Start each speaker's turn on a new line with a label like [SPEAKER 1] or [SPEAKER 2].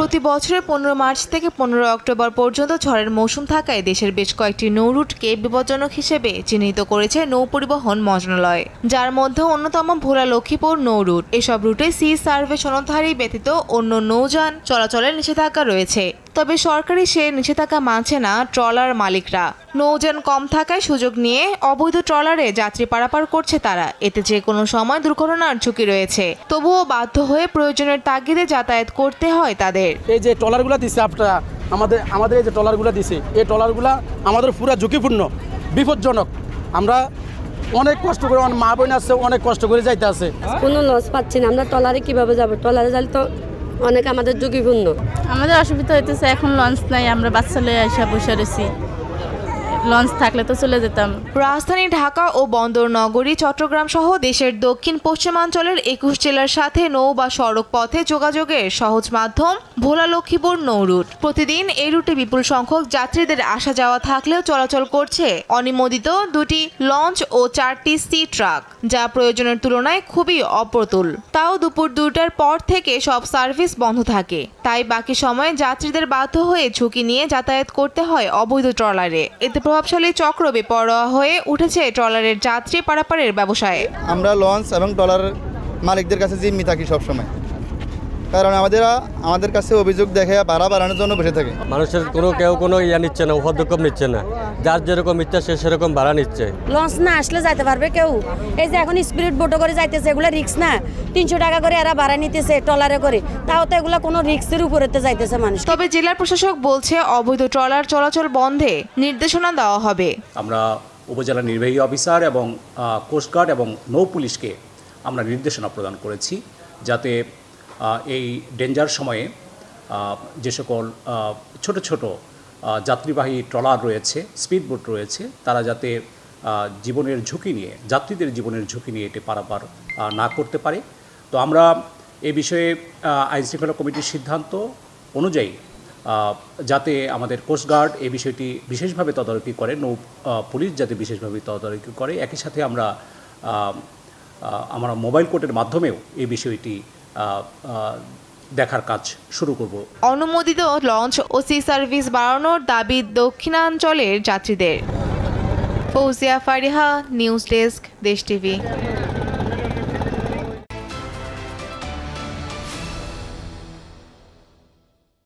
[SPEAKER 1] প্রতি বছরের পনেরো মার্চ থেকে পনেরো অক্টোবর পর্যন্ত ঝড়ের মৌসুম থাকায় দেশের বেশ কয়েকটি নৌরুটকে বিপজ্জনক হিসেবে চিহ্নিত করেছে নৌ পরিবহন মন্ত্রণালয় যার মধ্যে অন্যতম ভোলা লক্ষ্মীপুর নৌরুট এসব রুটে সি সার্ভে সনধারী ব্যতীত অন্য নৌযান চলাচলের নিষেধাজ্ঞা রয়েছে তবে সরকারি সে নিষেধাজ্ঞা মানছে না ট্রলার মালিকরা নৌযান কম থাকায় সুযোগ নিয়ে অবৈধ ট্রলারে যাত্রী পারাপার করছে তারা এতে যে কোনো সময় দুর্ঘটনার ঝুঁকি রয়েছে তবুও বাধ্য হয়ে প্রয়োজনের তাগিদে যাতায়াত করতে হয় তাদের এই যে ট্রলারগুলো দিচ্ছে আপনারা আমাদের
[SPEAKER 2] আমাদের এই যে ট্রলারগুলো দিছে এই ট্রলারগুলো আমাদের পুরা ঝুঁকিপূর্ণ বিপজ্জনক আমরা অনেক কষ্ট করে অনেক মা বোন আছে অনেক কষ্ট করে যাইতে আছে কোনো লস পাচ্ছি না আমরা ট্রলারে কিভাবে যাবো ট্রলারে যাইলে তো অনেক আমাদের ঝুঁকিপূর্ণ আমাদের অসুবিধা হইতেছে এখন লঞ্চ নাই আমরা বাচ্চা লয়ে আসা বসে রয়েছি লঞ্চ থাকলে তো চলে যেতাম রাজধানী
[SPEAKER 1] ঢাকা ও বন্দর নগরী চট্টগ্রাম সহ দেশের দক্ষিণ পশ্চিমাঞ্চলের একুশ জেলার সাথে নৌ বা সড়ক পথে যোগাযোগের সহজ মাধ্যম ভোলা লক্ষ্মীপুর নৌ রুট প্রতিদিন এই রুটে বিপুল সংখ্যক যাত্রীদের আসা যাওয়া থাকলেও চলাচল করছে অনিমোদিত দুটি লঞ্চ ও চারটি সি ট্রাক যা প্রয়োজনের তুলনায় খুবই অপ্রতুল তাও দুপুর দুটার পর থেকে সব সার্ভিস বন্ধ থাকে তাই বাকি সময়ে যাত্রীদের বাধ্য হয়ে ঝুঁকি নিয়ে যাতায়াত করতে হয় অবৈধ ট্রলারে এতে প্রভাবশালী চক্র বেপরোয়া হয়ে উঠেছে ট্রলারের যাত্রী পারাপারের ব্যবসায় আমরা লঞ্চ এবং ট্রলার মালিকদের কাছে জিম্মি থাকি সবসময় কারণ আমাদের আমাদের কাছে অভিযোগ দেখে ভাড়া বাড়ানোর জন্য বসে থাকে
[SPEAKER 2] মানুষের কোনো কেউ কোনো ইয়া নিচ্ছে না উপদ্রব নিচ্ছে না যার যেরকম ইচ্ছা সে সেরকম ভাড়া নিচ্ছে
[SPEAKER 1] লঞ্চ না আসলে যাইতে পারবে কেউ এই যে এখন স্পিরিট বোটো করে যাইতেছে এগুলো রিক্স না তিনশো টাকা করে এরা ভাড়া নিতেছে ট্রলারে করে তাও তো এগুলো কোনো রিক্সের উপরেতে যাইতেছে মানুষ তবে জেলার প্রশাসক বলছে অবৈধ ট্রলার চলাচল বন্ধে নির্দেশনা দেওয়া হবে
[SPEAKER 2] আমরা উপজেলা নির্বাহী অফিসার এবং কোস্টগার্ড এবং নৌ পুলিশকে আমরা নির্দেশনা প্রদান করেছি যাতে এই ডেঞ্জার সময়ে যে সকল ছোট ছোট যাত্রীবাহী ট্রলার রয়েছে স্পিডবোট রয়েছে তারা যাতে জীবনের ঝুঁকি নিয়ে যাত্রীদের জীবনের ঝুঁকি নিয়ে এটি পারাপার না করতে পারে তো আমরা এ বিষয়ে আইনশৃঙ্খলা কমিটির সিদ্ধান্ত অনুযায়ী যাতে আমাদের কোস্টগার্ড এই বিষয়টি বিশেষভাবে তদারকি করে নৌ পুলিশ যাতে বিশেষভাবে তদারকি করে একই সাথে আমরা আমরা মোবাইল কোর্টের মাধ্যমেও এই বিষয়টি দেখার কাজ শুরু করব
[SPEAKER 1] অনুমোদিত লঞ্চ ও সি সার্ভিস বাড়ানোর দাবি দক্ষিণাঞ্চলের যাত্রীদের Fouzia Fariha news desk Desh TV